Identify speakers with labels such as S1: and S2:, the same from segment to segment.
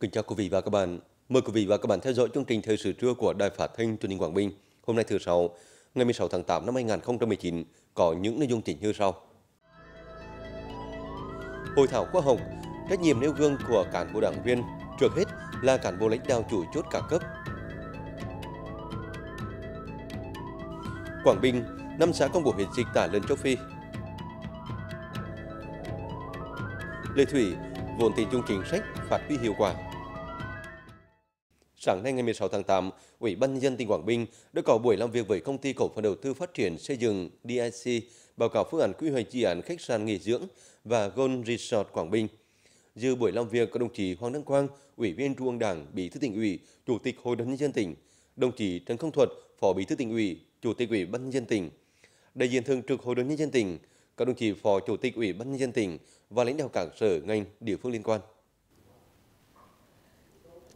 S1: Kính chào quý vị và các bạn. Mời quý vị và các bạn theo dõi chương trình Thời sự trưa của Đài Phát thanh Truyền hình Quảng Bình. Hôm nay thứ sáu, ngày 16 tháng 8 năm 2019 có những nội dung chính như sau. Hội thảo khoa học trách nhiệm nêu gương của cán bộ đảng viên, trước hết là cán bộ lãnh đạo chủ chốt cả cấp. Quảng Bình, năm xã công bố hiện dịch tả lợn châu Phi. Lê Thủy vốn tín dụng chính sách phát huy hiệu quả. Sáng nay ngày 16 tháng 8, Ủy ban nhân dân tỉnh Quảng Bình đã có buổi làm việc với công ty cổ phần đầu tư phát triển xây dựng DIC báo cáo phương án quy hoạch dự án khách sạn nghỉ dưỡng và Gold Resort Quảng Bình. Dự buổi làm việc có đồng chí Hoàng Đăng Quang, Ủy viên Trung ương Đảng, Bí thư tỉnh ủy, Chủ tịch Hội đồng nhân dân tỉnh, đồng chí Trần Công Thuật, Phó Bí thư tỉnh ủy, Chủ tịch Ủy ban nhân dân tỉnh, đại diện thường trực Hội đồng nhân dân tỉnh, các đồng chí Phó Chủ tịch Ủy ban nhân dân tỉnh và lãnh đạo các sở ngành địa phương liên quan.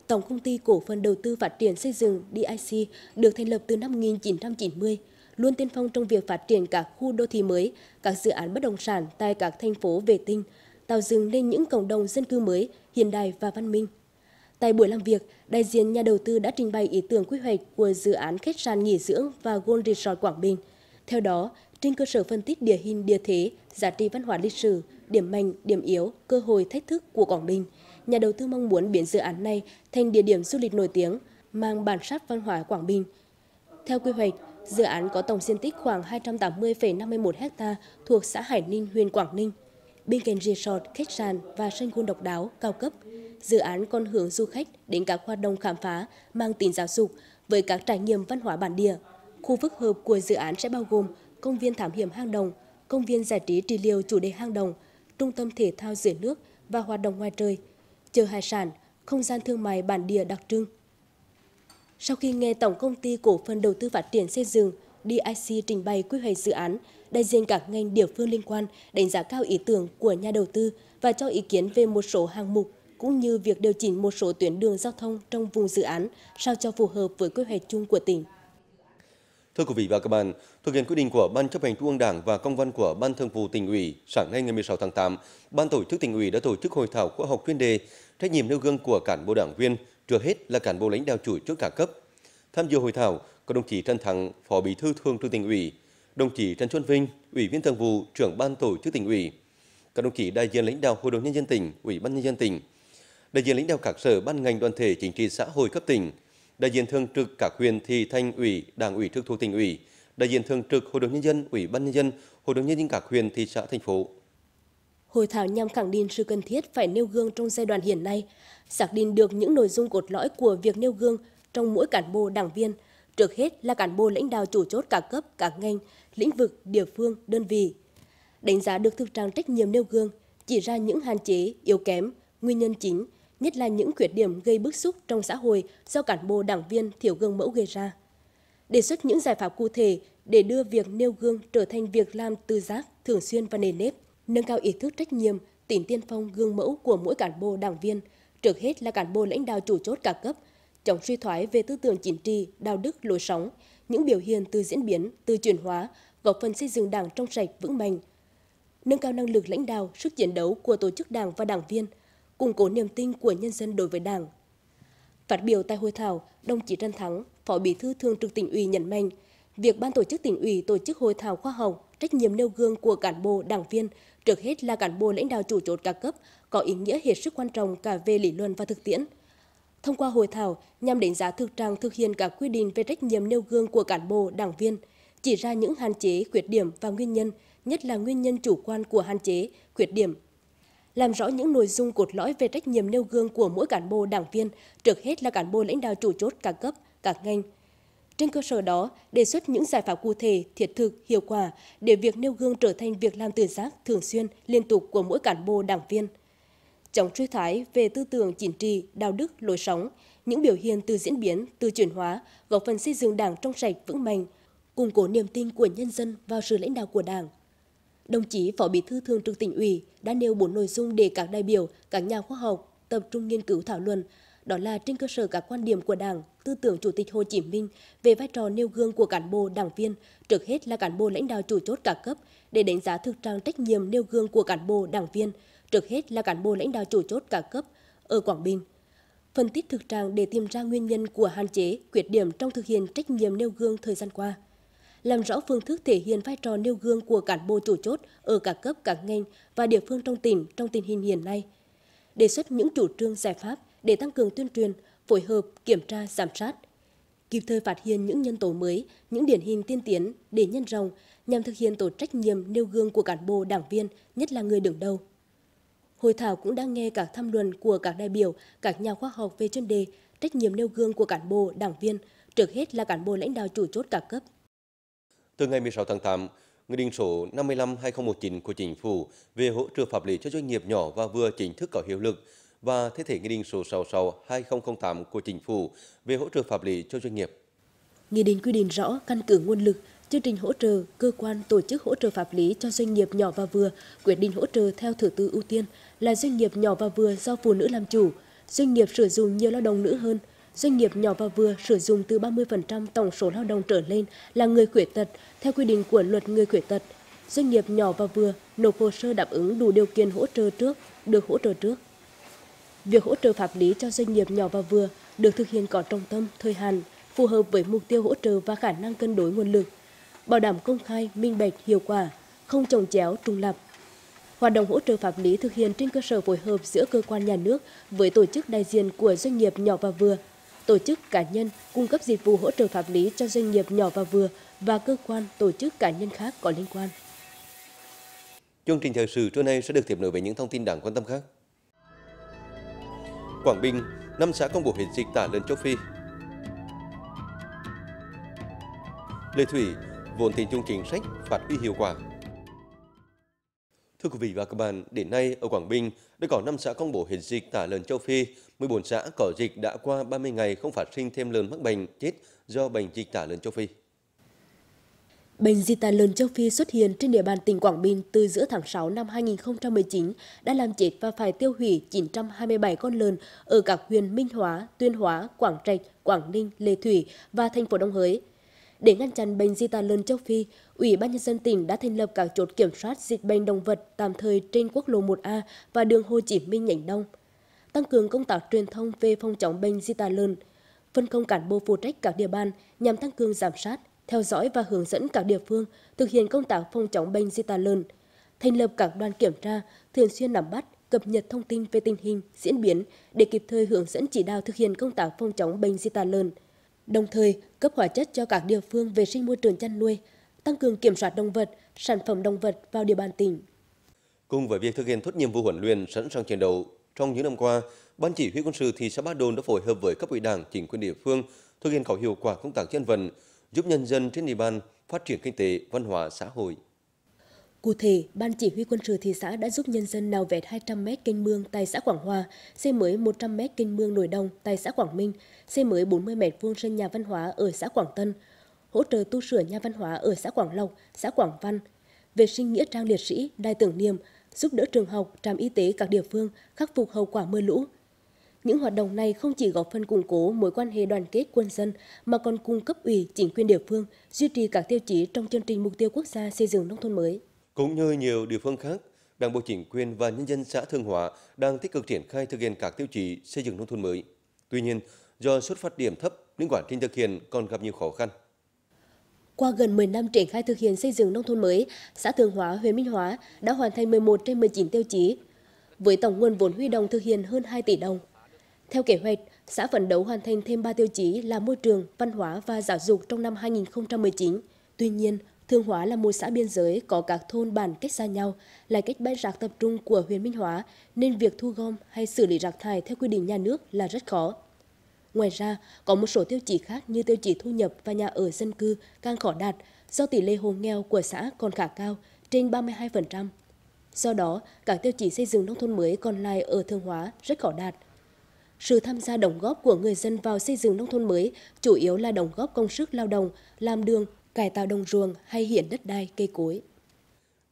S2: Tổng công ty cổ phần đầu tư phát triển xây dựng DIC được thành lập từ năm 1990, luôn tiên phong trong việc phát triển các khu đô thị mới, các dự án bất động sản tại các thành phố vệ tinh, tạo dựng nên những cộng đồng dân cư mới, hiện đại và văn minh. Tại buổi làm việc, đại diện nhà đầu tư đã trình bày ý tưởng quy hoạch của dự án khách sạn nghỉ dưỡng và Gold Resort Quảng Bình. Theo đó, trên cơ sở phân tích địa hình địa thế, giá trị văn hóa lịch sử, điểm mạnh, điểm yếu, cơ hội, thách thức của Quảng Bình, nhà đầu tư mong muốn biến dự án này thành địa điểm du lịch nổi tiếng, mang bản sắc văn hóa Quảng Bình. Theo quy hoạch, dự án có tổng diện tích khoảng 280,51 ha thuộc xã Hải Ninh, huyện Quảng Ninh. Bên cạnh resort, khách sạn và sân golf độc đáo, cao cấp, dự án còn hướng du khách đến các hoạt động khám phá mang tính giáo dục với các trải nghiệm văn hóa bản địa. Khu phức hợp của dự án sẽ bao gồm công viên thảm hiểm hang đồng, công viên giải trí trị liệu chủ đề hang đồng, trung tâm thể thao dưới nước và hoạt động ngoài trời, chợ hải sản, không gian thương mại bản địa đặc trưng. Sau khi nghe Tổng Công ty Cổ phần Đầu tư Phát triển Xây dựng DIC trình bày quy hoạch dự án, đại diện các ngành địa phương liên quan đánh giá cao ý tưởng của nhà đầu tư và cho ý kiến về một số hạng mục cũng như việc điều chỉnh một số tuyến đường giao thông trong vùng dự án sao cho phù hợp với quy hoạch chung của tỉnh.
S1: Thưa quý vị và các bạn, thực hiện quyết định của Ban chấp hành Trung ương Đảng và công văn của Ban Thường vụ tỉnh ủy, sáng nay ngày 16 tháng 8, Ban tổ chức tỉnh ủy đã tổ chức hội thảo khoa học chuyên đề trách nhiệm nêu gương của cán bộ đảng viên, trước hết là cán bộ lãnh đạo chủ chốt cả cấp. Tham dự hội thảo có đồng chí Trần Thắng, Phó Bí thư Thường trực tỉnh ủy, đồng chí Trần Xuân Vinh, Ủy viên Thường vụ, Trưởng Ban tổ chức tỉnh ủy, các đồng chí đại diện lãnh đạo Hội đồng nhân dân tỉnh, Ủy ban nhân dân tỉnh, đại diện lãnh đạo các sở ban ngành đoàn thể chính trị xã hội cấp tỉnh, đại diện thường trực các huyện thị thành ủy, đảng ủy trực thuộc tỉnh ủy, đại diện thường trực Hội đồng nhân dân, Ủy ban nhân dân, Hội đồng nhân dân các huyện, thị xã, thành phố.
S2: Hội thảo nhằm khẳng định sự cần thiết phải nêu gương trong giai đoạn hiện nay, xác định được những nội dung cốt lõi của việc nêu gương trong mỗi cán bộ đảng viên, trước hết là cán bộ lãnh đạo chủ chốt cả cấp, cả ngành, lĩnh vực, địa phương, đơn vị. Đánh giá được thực trạng trách nhiệm nêu gương, chỉ ra những hạn chế, yếu kém, nguyên nhân chính – nhất là những khuyết điểm gây bức xúc trong xã hội do cán bộ đảng viên thiếu gương mẫu gây ra. Đề xuất những giải pháp cụ thể để đưa việc nêu gương trở thành việc làm tư giác, thường xuyên và nền nếp, nâng cao ý thức trách nhiệm, tính tiên phong gương mẫu của mỗi cán bộ đảng viên, trước hết là cán bộ lãnh đạo chủ chốt cả cấp, chống suy thoái về tư tưởng chính trị, đạo đức, lối sống, những biểu hiện từ diễn biến, từ chuyển hóa, góp phần xây dựng đảng trong sạch, vững mạnh, nâng cao năng lực lãnh đạo, sức chiến đấu của tổ chức đảng và đảng viên – củng cố niềm tin của nhân dân đối với Đảng. Phát biểu tại hội thảo, đồng chí Trần Thắng, Phó Bí thư Thường trực tỉnh ủy nhấn mạnh, việc ban tổ chức tỉnh ủy tổ chức hội thảo khoa học, trách nhiệm nêu gương của cán bộ, đảng viên, trước hết là cán bộ lãnh đạo chủ chốt các cấp, có ý nghĩa hết sức quan trọng cả về lý luận và thực tiễn. Thông qua hội thảo nhằm đánh giá thực trạng thực hiện các quy định về trách nhiệm nêu gương của cán bộ, đảng viên, chỉ ra những hạn chế, khuyết điểm và nguyên nhân, nhất là nguyên nhân chủ quan của hạn chế, khuyết điểm làm rõ những nội dung cốt lõi về trách nhiệm nêu gương của mỗi cán bộ đảng viên, trước hết là cán bộ lãnh đạo chủ chốt cả cấp, cả ngành. Trên cơ sở đó, đề xuất những giải pháp cụ thể, thiết thực, hiệu quả để việc nêu gương trở thành việc làm tự giác, thường xuyên, liên tục của mỗi cán bộ đảng viên. Trong suy thoái về tư tưởng chính trị, đạo đức, lối sống, những biểu hiện từ diễn biến, từ chuyển hóa, góp phần xây dựng đảng trong sạch vững mạnh, củng cố niềm tin của nhân dân vào sự lãnh đạo của đảng, đồng chí Phó Bí thư Thường trực tỉnh ủy đã nêu bốn nội dung để các đại biểu, các nhà khoa học tập trung nghiên cứu thảo luận, đó là trên cơ sở các quan điểm của Đảng, tư tưởng Chủ tịch Hồ Chí Minh về vai trò nêu gương của cán bộ đảng viên, trước hết là cán bộ lãnh đạo chủ chốt cả cấp để đánh giá thực trạng trách nhiệm nêu gương của cán bộ đảng viên, trước hết là cán bộ lãnh đạo chủ chốt cả cấp ở Quảng Bình. Phân tích thực trạng để tìm ra nguyên nhân của hạn chế, khuyết điểm trong thực hiện trách nhiệm nêu gương thời gian qua làm rõ phương thức thể hiện vai trò nêu gương của cán bộ chủ chốt ở cả cấp các ngành và địa phương trong tỉnh trong tình hình hiện nay. Đề xuất những chủ trương giải pháp để tăng cường tuyên truyền, phối hợp, kiểm tra, giám sát, kịp thời phát hiện những nhân tố mới, những điển hình tiên tiến để nhân rộng nhằm thực hiện tổ trách nhiệm nêu gương của cán bộ đảng viên, nhất là người đứng đầu. Hội thảo cũng đã nghe các tham luận của các đại biểu, các nhà khoa học về chuyên đề trách nhiệm nêu gương của cán bộ, đảng viên, trước hết là cán bộ lãnh đạo chủ chốt cả cấp
S1: từ ngày 16 tháng 8, Nghị định số 55/2019 của Chính phủ về hỗ trợ pháp lý cho doanh nghiệp nhỏ và vừa chính thức có hiệu lực và thay thế Nghị định số 66/2008 của Chính phủ về hỗ trợ pháp lý cho doanh nghiệp.
S2: Nghị định quy định rõ căn cứ nguồn lực, chương trình hỗ trợ, cơ quan tổ chức hỗ trợ pháp lý cho doanh nghiệp nhỏ và vừa quyết định hỗ trợ theo thứ tự ưu tiên là doanh nghiệp nhỏ và vừa do phụ nữ làm chủ, doanh nghiệp sử dụng nhiều lao động nữ hơn Doanh nghiệp nhỏ và vừa sử dụng từ 30% tổng số lao động trở lên là người khuyết tật theo quy định của luật người khuyết tật. Doanh nghiệp nhỏ và vừa nộp hồ sơ đáp ứng đủ điều kiện hỗ trợ trước, được hỗ trợ trước. Việc hỗ trợ pháp lý cho doanh nghiệp nhỏ và vừa được thực hiện có trọng tâm, thời hạn, phù hợp với mục tiêu hỗ trợ và khả năng cân đối nguồn lực, bảo đảm công khai, minh bạch, hiệu quả, không trồng chéo, trùng lập. Hoạt động hỗ trợ pháp lý thực hiện trên cơ sở phối hợp giữa cơ quan nhà nước với tổ chức đại diện của doanh nghiệp nhỏ và vừa tổ chức cá nhân cung cấp dịch vụ hỗ trợ pháp lý cho doanh nghiệp nhỏ và vừa và cơ quan tổ chức cá nhân khác có liên quan.
S1: Chương trình thời sự trưa nay sẽ được tiếp nối với những thông tin đáng quan tâm khác. Quảng Bình, năm xã công bố hiện dịch tả lợn châu Phi. Lê Thủy, vốn tiền chương trình sách phát huy hiệu quả. Thưa quý vị và các bạn, đến nay ở Quảng Bình đã có 5 xã công bố hết dịch tả lợn châu Phi, 14 xã có dịch đã qua 30 ngày không phát sinh thêm lợn mắc bệnh chết do bệnh dịch tả lợn châu Phi.
S2: Bệnh dịch tả lợn châu Phi xuất hiện trên địa bàn tỉnh Quảng Bình từ giữa tháng 6 năm 2019 đã làm chết và phải tiêu hủy 927 con lợn ở các huyện Minh Hóa, Tuyên Hóa, Quảng Trạch, Quảng Ninh, Lê Thủy và thành phố Đông Hới. Để ngăn chặn bệnh dịch tả lợn châu Phi, Ủy ban nhân dân tỉnh đã thành lập các chốt kiểm soát dịch bệnh động vật tạm thời trên quốc lộ 1A và đường Hồ Chí Minh nhánh Đông, tăng cường công tác truyền thông về phòng chống bệnh di tả lợn, phân công cán bộ phụ trách các địa bàn nhằm tăng cường giám sát, theo dõi và hướng dẫn các địa phương thực hiện công tác phòng chống bệnh di tả lợn, thành lập các đoàn kiểm tra, thường xuyên nắm bắt, cập nhật thông tin về tình hình, diễn biến để kịp thời hướng dẫn chỉ đạo thực hiện công tác phòng chống bệnh di tả lợn. Đồng thời, cấp hóa chất cho các địa phương vệ sinh môi trường chăn nuôi, tăng cường kiểm soát động vật, sản phẩm động vật vào địa bàn tỉnh.
S1: Cùng với việc thực hiện tốt nhiệm vụ huấn luyện sẵn sàng chiến đấu, trong những năm qua, Ban chỉ huy quân sự thị xã Ba Đồn đã phối hợp với cấp ủy đảng, chính quyền địa phương thực hiện có hiệu quả công tác dân vận, giúp nhân dân trên địa bàn phát triển kinh tế, văn hóa, xã hội.
S2: Cụ thể, Ban chỉ huy quân sự thị xã đã giúp nhân dân nào vẹt 200 m kênh mương tại xã Quảng Hòa, xây mới 100 m kênh mương nổi đông tại xã Quảng Minh, xây mới 40 m vuông sân nhà văn hóa ở xã Quảng Tân, hỗ trợ tu sửa nhà văn hóa ở xã Quảng Lộc, xã Quảng Văn, vệ sinh nghĩa trang liệt sĩ, đài tưởng niệm, giúp đỡ trường học, trạm y tế các địa phương khắc phục hậu quả mưa lũ. Những hoạt động này không chỉ góp phần củng cố mối quan hệ đoàn kết quân dân mà còn cung cấp ủy chính quyền địa phương duy trì các tiêu chí trong chương trình mục tiêu quốc gia xây dựng nông thôn mới.
S1: Cũng như nhiều địa phương khác, Đảng bộ chính quyền và nhân dân xã Thương Hóa đang tích cực triển khai thực hiện các tiêu chí xây dựng nông thôn mới. Tuy nhiên, do xuất phát điểm thấp nên quản trình thực hiện còn gặp nhiều khó khăn.
S2: Qua gần 10 năm triển khai thực hiện xây dựng nông thôn mới, xã Thường Hóa, huyện Minh Hóa đã hoàn thành 11 trên 19 tiêu chí, với tổng nguồn vốn huy động thực hiện hơn 2 tỷ đồng. Theo kế hoạch, xã phấn đấu hoàn thành thêm 3 tiêu chí là môi trường, văn hóa và giáo dục trong năm 2019. Tuy nhiên, thường Hóa là một xã biên giới có các thôn bản cách xa nhau, là cách bãi rác tập trung của huyện Minh Hóa, nên việc thu gom hay xử lý rác thải theo quy định nhà nước là rất khó. Ngoài ra, có một số tiêu chí khác như tiêu chí thu nhập và nhà ở dân cư càng khó đạt do tỷ lệ hộ nghèo của xã còn khá cao, trên 32%. Do đó, các tiêu chí xây dựng nông thôn mới còn lại ở Thương Hóa rất khó đạt. Sự tham gia đóng góp của người dân vào xây dựng nông thôn mới chủ yếu là đóng góp công sức lao động, làm đường, cải tạo đồng ruộng hay hiện đất đai cây cối.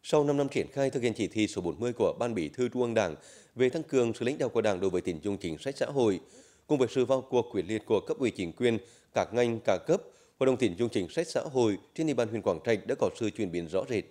S1: Sau 5 năm triển khai thực hiện chỉ thị số 40 của Ban Bí thư Trung ương Đảng về tăng cường sự lãnh đạo của Đảng đối với tình dụng chính sách xã hội, cùng với sự vào cuộc quyết liệt của cấp ủy chính quyền, các ngành, cả cấp, Hội đồng tín dụng chính sách xã hội trên địa bàn huyện Quảng Trạch đã có sự chuyển biến rõ rệt.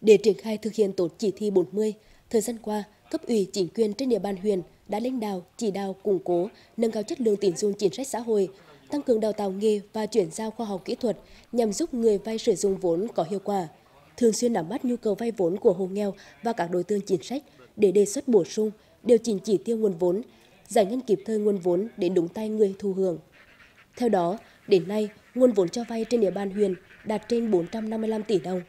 S2: Để triển khai thực hiện tốt chỉ thị 40, thời gian qua, cấp ủy chính quyền trên địa bàn huyện đã lãnh đạo, chỉ đạo củng cố, nâng cao chất lượng tín dụng chính sách xã hội, tăng cường đào tạo nghề và chuyển giao khoa học kỹ thuật nhằm giúp người vay sử dụng vốn có hiệu quả, thường xuyên nắm bắt nhu cầu vay vốn của hộ nghèo và các đối tượng chính sách để đề xuất bổ sung, điều chỉnh chỉ tiêu nguồn vốn, giải ngân kịp thời nguồn vốn đến đúng tay người thụ hưởng. Theo đó, đến nay, nguồn vốn cho vay trên địa bàn huyện đạt trên 455 tỷ đồng.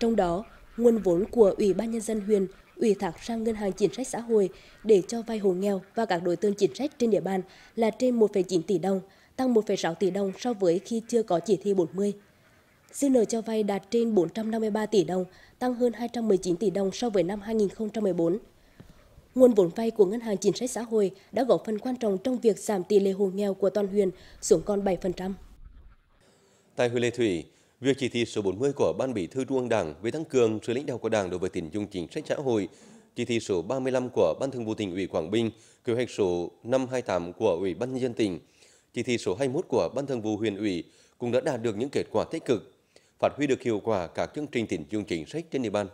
S2: Trong đó, nguồn vốn của Ủy ban Nhân dân huyện ủy thác sang Ngân hàng Chính sách Xã hội để cho vay hộ nghèo và các đối tượng chính sách trên địa bàn là trên 1,9 tỷ đồng, tăng 1,6 tỷ đồng so với khi chưa có chỉ thị 40. Dư nợ cho vay đạt trên 453 tỷ đồng, tăng hơn 219 tỷ đồng so với năm 2014. Nguồn vốn vay của Ngân hàng Chính sách Xã hội đã góp phần quan trọng trong việc giảm tỷ lệ hộ nghèo của toàn huyện xuống còn 7%.
S1: Tại huyện Lê Thủy, việc chỉ thị số 40 của Ban Bí thư Trung ương Đảng về tăng cường sự lãnh đạo của Đảng đối với tín dụng chính sách xã hội, chỉ thị số 35 của Ban Thường vụ tỉnh ủy Quảng Bình, kế hoạch số 528 của Ủy ban nhân dân tỉnh, chỉ thị số 21 của Ban Thường vụ huyện ủy cũng đã đạt được những kết quả tích cực, phát huy được hiệu quả các chương trình tín dụng chính sách trên địa bàn.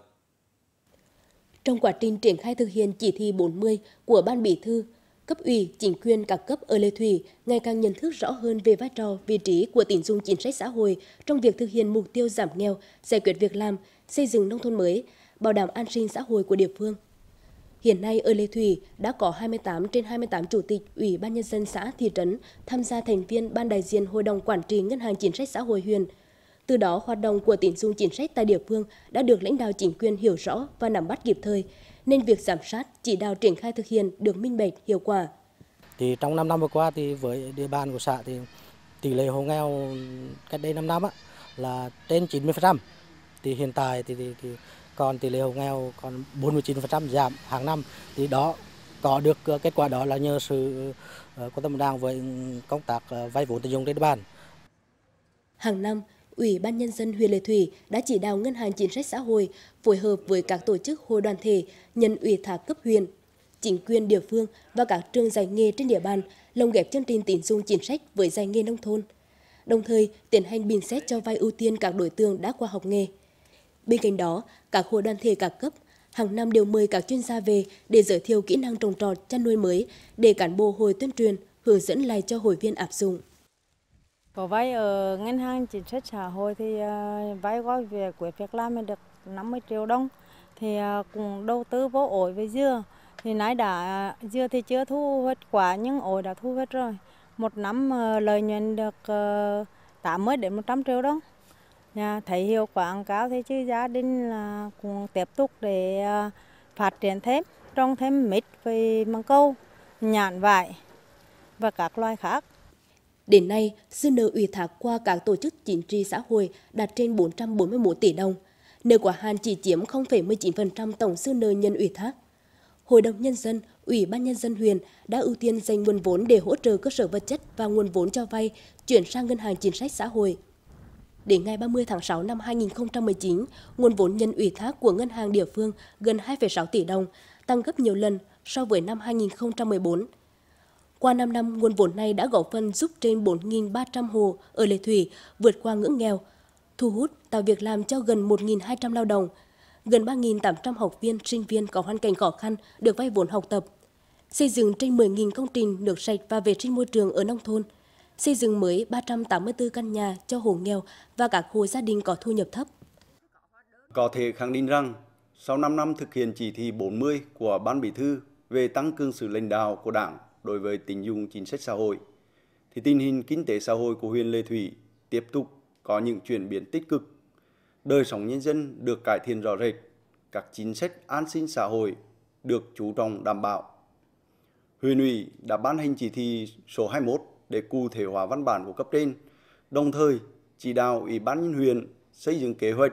S2: Trong quá trình triển khai thực hiện chỉ thị 40 của Ban Bí thư, cấp ủy, chính quyền các cấp ở Lê Thủy ngày càng nhận thức rõ hơn về vai trò, vị trí của tín dụng chính sách xã hội trong việc thực hiện mục tiêu giảm nghèo, giải quyết việc làm, xây dựng nông thôn mới, bảo đảm an sinh xã hội của địa phương. Hiện nay ở Lê Thủy đã có 28 trên 28 chủ tịch Ủy ban nhân dân xã thị trấn tham gia thành viên ban đại diện Hội đồng quản trị Ngân hàng Chính sách xã hội huyện – từ đó, hoạt động của tín dụng chính sách tại địa phương đã được lãnh đạo chính quyền hiểu rõ và nắm bắt kịp thời, nên việc giám sát, chỉ đạo triển khai thực hiện được minh bạch, hiệu quả.
S1: Thì trong 5 năm vừa qua thì với địa bàn của xã thì tỷ lệ hộ nghèo cách đây 5 năm á, là trên 90%. Thì hiện tại thì, thì, thì còn tỷ lệ hộ nghèo còn 49% giảm hàng năm. Thì đó có được ờ, kết quả đó là
S2: nhờ sự ờ, quan tâm đảng với công tác ờ, vay vốn tín dụng trên địa bàn. Hàng năm, Ủy ban Nhân dân huyện Lệ Thủy đã chỉ đạo Ngân hàng Chính sách Xã hội phối hợp với các tổ chức hội đoàn thể, nhân ủy thác cấp huyện, chính quyền địa phương và các trường dạy nghề trên địa bàn lồng ghép chương trình tín dụng chính sách với dạy nghề nông thôn, đồng thời tiến hành bình xét cho vay ưu tiên các đối tượng đã qua học nghề. Bên cạnh đó, các hội đoàn thể các cấp hàng năm đều mời các chuyên gia về để giới thiệu kỹ năng trồng trọt chăn nuôi mới để cán bộ hội tuyên truyền hướng dẫn lại cho hội viên áp dụng. Có vay ở ngân hàng chính sách xã hội thì à, vay gói về của việc làm được 50 triệu đồng thì à, cùng đầu tư vô ổi với dưa thì nãy đã à, dưa thì chưa thu hết quả nhưng ổi đã thu hết rồi một năm lợi nhuận được 80 đến 100 triệu đồng nhà thấy hiệu quả cáo thì chứ gia đình là cũng tiếp tục để phát triển thêm trồng thêm mít với măng câu nhãn vải và các loài khác Đến nay, dư nợ ủy thác qua các tổ chức chính trị xã hội đạt trên 441 tỷ đồng. Nợ của Hàn chỉ chiếm 0,19% tổng dư nợ nhân ủy thác. Hội đồng Nhân dân, Ủy ban Nhân dân huyện đã ưu tiên dành nguồn vốn để hỗ trợ cơ sở vật chất và nguồn vốn cho vay chuyển sang Ngân hàng Chính sách Xã hội. Đến ngày 30 tháng 6 năm 2019, nguồn vốn nhân ủy thác của ngân hàng địa phương gần 2,6 tỷ đồng, tăng gấp nhiều lần so với năm 2014. Qua 5 năm, nguồn vốn này đã góp phần giúp trên 4.300 hồ ở Lệ Thủy vượt qua ngưỡng nghèo, thu hút tạo việc làm cho gần 1.200 lao động. Gần 3.800 học viên, sinh viên có hoàn cảnh khó khăn được vay vốn học tập. Xây dựng trên 10.000 công trình nước sạch và vệ sinh môi trường ở nông thôn. Xây dựng mới 384 căn nhà cho hộ nghèo và các hộ gia đình có thu nhập thấp.
S1: Có thể khẳng định rằng, sau 5 năm thực hiện chỉ thị 40 của Ban Bí thư về tăng cường sự lãnh đạo của Đảng đối với tín dụng chính sách xã hội, thì tình hình kinh tế xã hội của huyện Lê Thủy tiếp tục có những chuyển biến tích cực. Đời sống nhân dân được cải thiện rõ rệt, các chính sách an sinh xã hội được chú trọng đảm bảo. Huyện ủy đã ban hành chỉ thị số 21 để cụ thể hóa văn bản của cấp trên, đồng thời chỉ đạo Ủy ban nhân huyện xây dựng kế hoạch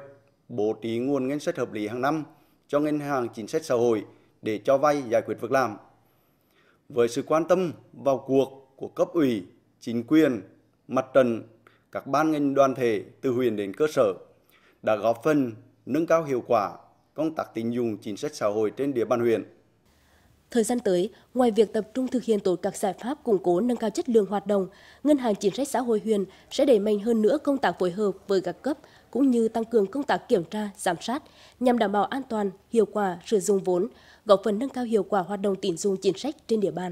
S1: bố trí nguồn ngân sách hợp lý hàng năm cho ngân hàng chính sách xã hội để cho vay giải quyết việc làm với sự quan tâm vào cuộc của cấp ủy, chính quyền, mặt trận, các ban ngành đoàn thể từ huyện đến cơ sở đã góp phần nâng cao hiệu quả công tác tín dụng chính sách xã hội trên địa bàn huyện.
S2: Thời gian tới, ngoài việc tập trung thực hiện tốt các giải pháp củng cố nâng cao chất lượng hoạt động, Ngân hàng Chính sách Xã hội huyện sẽ đẩy mạnh hơn nữa công tác phối hợp với các cấp, cũng như tăng cường công tác kiểm tra, giám sát nhằm đảm bảo an toàn, hiệu quả sử dụng vốn, góp phần nâng cao hiệu quả hoạt động tín dụng chính sách trên địa bàn.